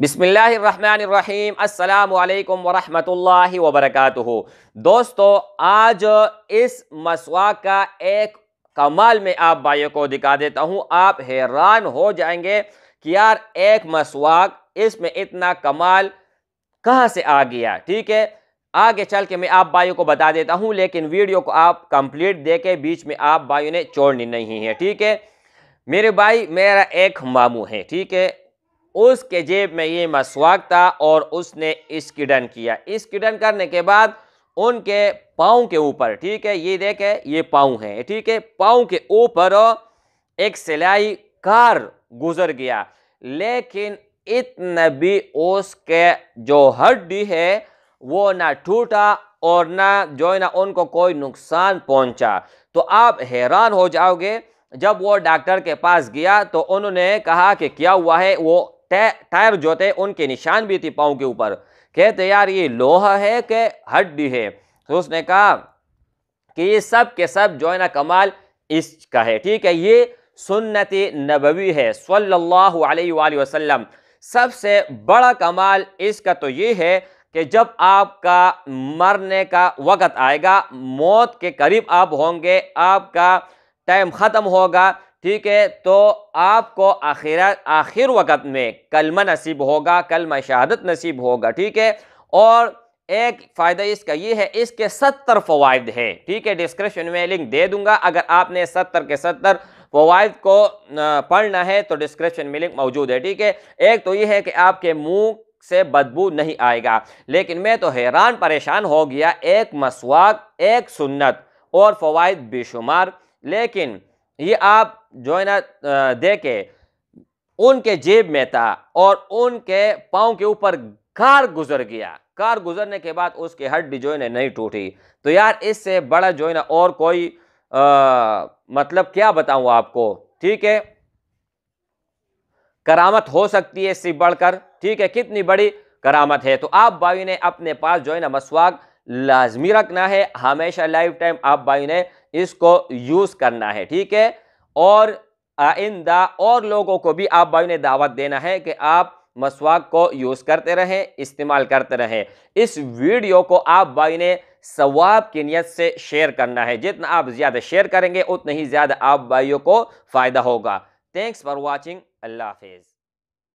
बिसमीम अल्लाम वरहमल वबरक दोस्तों आज इस मसवा का एक कमाल में आप भाइयों को दिखा देता हूँ आप हैरान हो जाएंगे कि यार एक मसवाक इसमें इतना कमाल कहाँ से आ गया ठीक है आगे चल के मैं आप भाइयों को बता देता हूँ लेकिन वीडियो को आप कंप्लीट दे के बीच में आप भाइयों ने छोड़नी नहीं है ठीक है मेरे भाई मेरा एक मामू है ठीक है उसके जेब में ये मसवाक था और उसने स्किडन किया स्किडन करने के बाद उनके पाँव के ऊपर ठीक है ये देखे ये पाँव है ठीक है पाँव के ऊपर एक सिलाई कार गुजर गया लेकिन इतने भी उसके जो हड्डी है वो ना टूटा और ना जो है ना उनको कोई नुकसान पहुंचा तो आप हैरान हो जाओगे जब वो डॉक्टर के पास गया तो उन्होंने कहा कि क्या हुआ है वो टायर जो थे उनके निशान भी थी पाँव के ऊपर कहते यार ये लोहा है कि हड्डी है तो उसने कहा कि ये सब के सब जो है ना कमाल इसका है ठीक है ये सुन्नत नबवी है सल्लल्लाहु अलैहि वसल्लम सबसे बड़ा कमाल इसका तो ये है कि जब आपका मरने का वक़्त आएगा मौत के करीब आप होंगे आपका टाइम ख़त्म होगा ठीक है तो आपको आखिर आखिर वक्त में कलमा नसीब होगा कलमा शहादत नसीब होगा ठीक है और एक फ़ायदा इसका ये है इसके सत्तर फ़वाद है ठीक है डिस्क्रिप्शन में लिंक दे दूंगा अगर आपने सत्तर के सत्तर फ़वाद को पढ़ना है तो डिस्क्रिप्शन में लिंक मौजूद है ठीक है एक तो ये है कि आपके मुंह से बदबू नहीं आएगा लेकिन मैं तो हैरान परेशान हो गया एक मसवाक एक सुन्नत और फ़वाद बेशुमार लेकिन ये आप जो है ना दे के उनके जेब में था और उनके पाँव के ऊपर कार गुजर गया कार गुजरने के बाद उसके हड्डी जो है ना नहीं टूटी तो यार इससे बड़ा जो है ना और कोई आ, मतलब क्या बताऊं आपको ठीक है करामत हो सकती है इससे बढ़कर ठीक है कितनी बड़ी करामत है तो आप भाई ने अपने पास जो है ना मसवाक लाजमी रखना है हमेशा लाइफ टाइम आप भाई ने इसको यूज़ करना है ठीक है और आइंदा और लोगों को भी आप भाई ने दावत देना है कि आप मसवाक को यूज़ करते रहें इस्तेमाल करते रहें इस वीडियो को आप भाई ने सवाब की नीयत से शेयर करना है जितना आप ज़्यादा शेयर करेंगे उतना ही ज़्यादा आप भाइयों को फ़ायदा होगा थैंक्स फॉर वॉचिंग अल्लाह हाफिज़